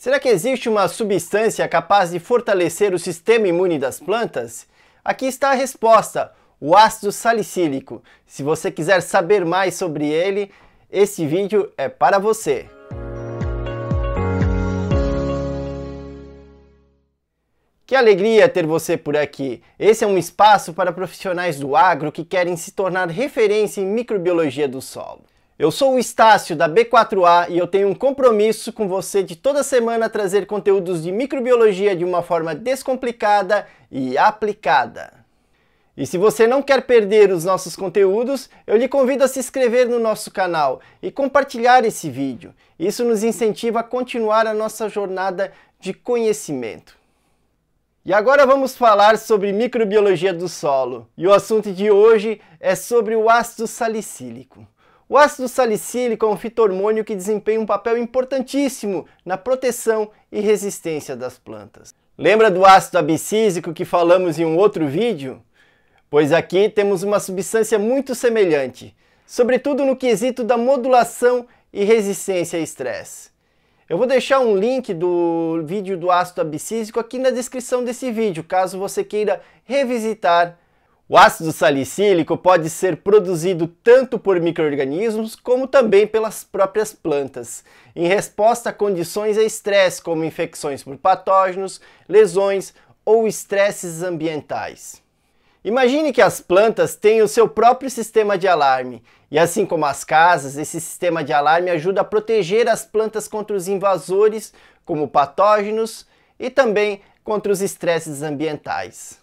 Será que existe uma substância capaz de fortalecer o sistema imune das plantas? Aqui está a resposta, o ácido salicílico. Se você quiser saber mais sobre ele, esse vídeo é para você. Que alegria ter você por aqui! Esse é um espaço para profissionais do agro que querem se tornar referência em microbiologia do solo. Eu sou o Estácio da B4A e eu tenho um compromisso com você de toda semana trazer conteúdos de microbiologia de uma forma descomplicada e aplicada. E se você não quer perder os nossos conteúdos, eu lhe convido a se inscrever no nosso canal e compartilhar esse vídeo. Isso nos incentiva a continuar a nossa jornada de conhecimento. E agora vamos falar sobre microbiologia do solo. E o assunto de hoje é sobre o ácido salicílico. O ácido salicílico é um fitormônio que desempenha um papel importantíssimo na proteção e resistência das plantas. Lembra do ácido abscísico que falamos em um outro vídeo? Pois aqui temos uma substância muito semelhante, sobretudo no quesito da modulação e resistência a estresse. Eu vou deixar um link do vídeo do ácido abscísico aqui na descrição desse vídeo, caso você queira revisitar o ácido salicílico pode ser produzido tanto por microrganismos como também pelas próprias plantas, em resposta a condições a estresse, como infecções por patógenos, lesões ou estresses ambientais. Imagine que as plantas têm o seu próprio sistema de alarme, e assim como as casas, esse sistema de alarme ajuda a proteger as plantas contra os invasores, como patógenos, e também contra os estresses ambientais.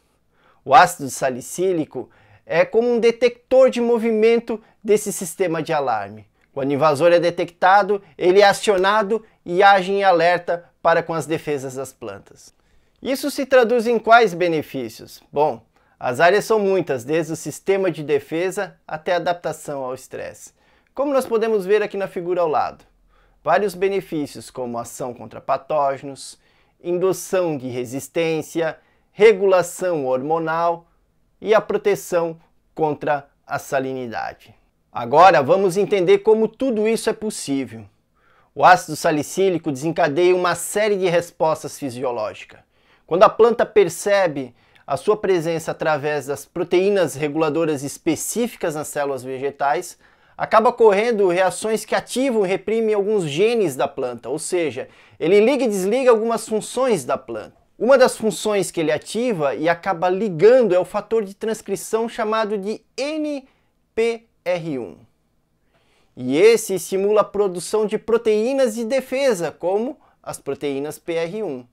O ácido salicílico é como um detector de movimento desse sistema de alarme. Quando o invasor é detectado, ele é acionado e age em alerta para com as defesas das plantas. Isso se traduz em quais benefícios? Bom, as áreas são muitas, desde o sistema de defesa até a adaptação ao estresse. Como nós podemos ver aqui na figura ao lado, vários benefícios como ação contra patógenos, indução de resistência, regulação hormonal e a proteção contra a salinidade. Agora vamos entender como tudo isso é possível. O ácido salicílico desencadeia uma série de respostas fisiológicas. Quando a planta percebe a sua presença através das proteínas reguladoras específicas nas células vegetais, acaba ocorrendo reações que ativam e reprimem alguns genes da planta, ou seja, ele liga e desliga algumas funções da planta. Uma das funções que ele ativa e acaba ligando é o fator de transcrição chamado de NPR1. E esse estimula a produção de proteínas de defesa, como as proteínas PR1.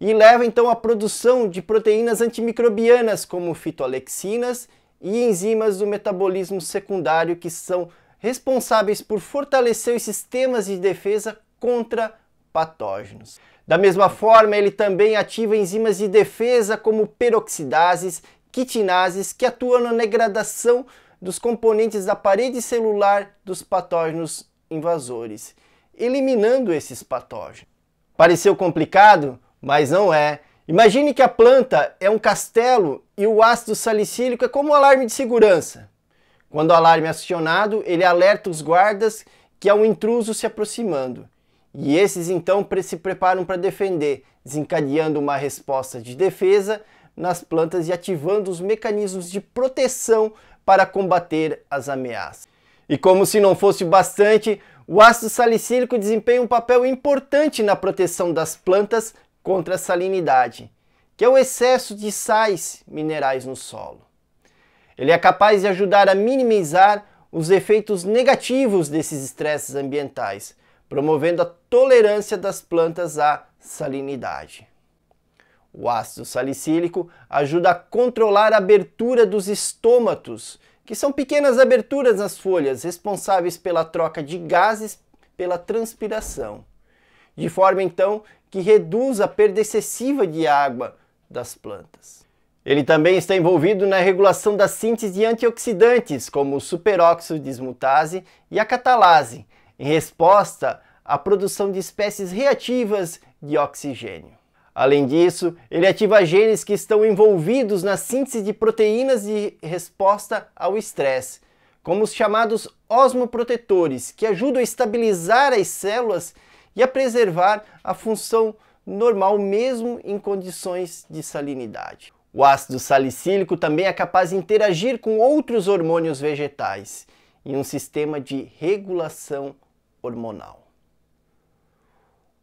E leva então à produção de proteínas antimicrobianas, como fitoalexinas e enzimas do metabolismo secundário, que são responsáveis por fortalecer os sistemas de defesa contra patógenos. Da mesma forma, ele também ativa enzimas de defesa como peroxidases, quitinases, que atuam na degradação dos componentes da parede celular dos patógenos invasores, eliminando esses patógenos. Pareceu complicado? Mas não é. Imagine que a planta é um castelo e o ácido salicílico é como um alarme de segurança. Quando o alarme é acionado, ele alerta os guardas que há um intruso se aproximando. E esses então se preparam para defender, desencadeando uma resposta de defesa nas plantas e ativando os mecanismos de proteção para combater as ameaças. E como se não fosse bastante, o ácido salicílico desempenha um papel importante na proteção das plantas contra a salinidade, que é o excesso de sais minerais no solo. Ele é capaz de ajudar a minimizar os efeitos negativos desses estresses ambientais, promovendo a tolerância das plantas à salinidade. O ácido salicílico ajuda a controlar a abertura dos estômatos, que são pequenas aberturas nas folhas responsáveis pela troca de gases pela transpiração, de forma então que reduz a perda excessiva de água das plantas. Ele também está envolvido na regulação da síntese de antioxidantes, como o superóxido dismutase e a catalase, em resposta à produção de espécies reativas de oxigênio. Além disso, ele ativa genes que estão envolvidos na síntese de proteínas de resposta ao estresse, como os chamados osmoprotetores, que ajudam a estabilizar as células e a preservar a função normal mesmo em condições de salinidade. O ácido salicílico também é capaz de interagir com outros hormônios vegetais em um sistema de regulação hormonal.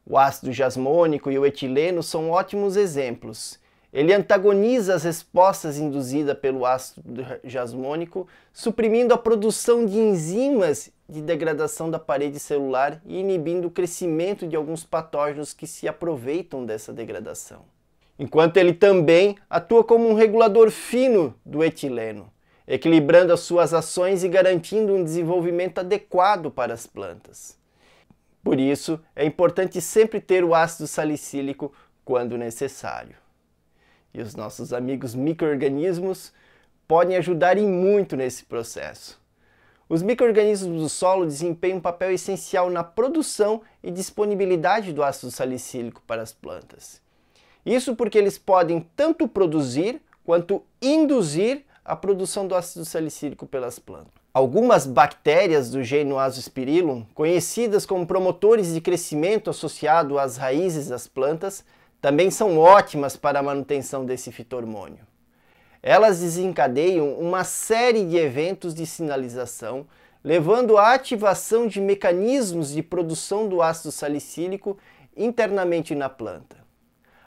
O ácido jasmônico e o etileno são ótimos exemplos. Ele antagoniza as respostas induzidas pelo ácido jasmônico, suprimindo a produção de enzimas de degradação da parede celular e inibindo o crescimento de alguns patógenos que se aproveitam dessa degradação. Enquanto ele também atua como um regulador fino do etileno, equilibrando as suas ações e garantindo um desenvolvimento adequado para as plantas. Por isso, é importante sempre ter o ácido salicílico quando necessário. E os nossos amigos microrganismos podem ajudar em muito nesse processo. Os microrganismos do solo desempenham um papel essencial na produção e disponibilidade do ácido salicílico para as plantas. Isso porque eles podem tanto produzir quanto induzir a produção do ácido salicílico pelas plantas. Algumas bactérias do gênero Azospirillum, conhecidas como promotores de crescimento associado às raízes das plantas, também são ótimas para a manutenção desse fitormônio. Elas desencadeiam uma série de eventos de sinalização, levando à ativação de mecanismos de produção do ácido salicílico internamente na planta.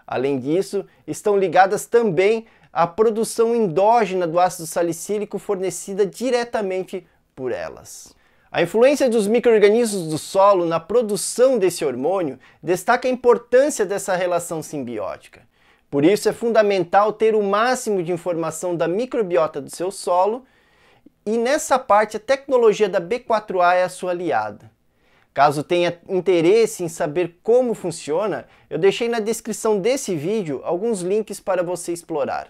Além disso, estão ligadas também a produção endógena do ácido salicílico fornecida diretamente por elas. A influência dos microrganismos do solo na produção desse hormônio destaca a importância dessa relação simbiótica. Por isso é fundamental ter o máximo de informação da microbiota do seu solo e nessa parte a tecnologia da B4A é a sua aliada. Caso tenha interesse em saber como funciona, eu deixei na descrição desse vídeo alguns links para você explorar.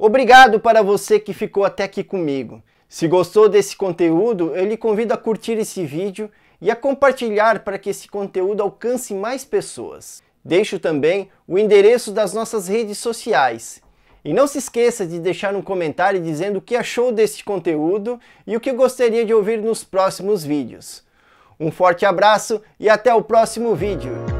Obrigado para você que ficou até aqui comigo. Se gostou desse conteúdo, eu lhe convido a curtir esse vídeo e a compartilhar para que esse conteúdo alcance mais pessoas. Deixo também o endereço das nossas redes sociais. E não se esqueça de deixar um comentário dizendo o que achou deste conteúdo e o que gostaria de ouvir nos próximos vídeos. Um forte abraço e até o próximo vídeo!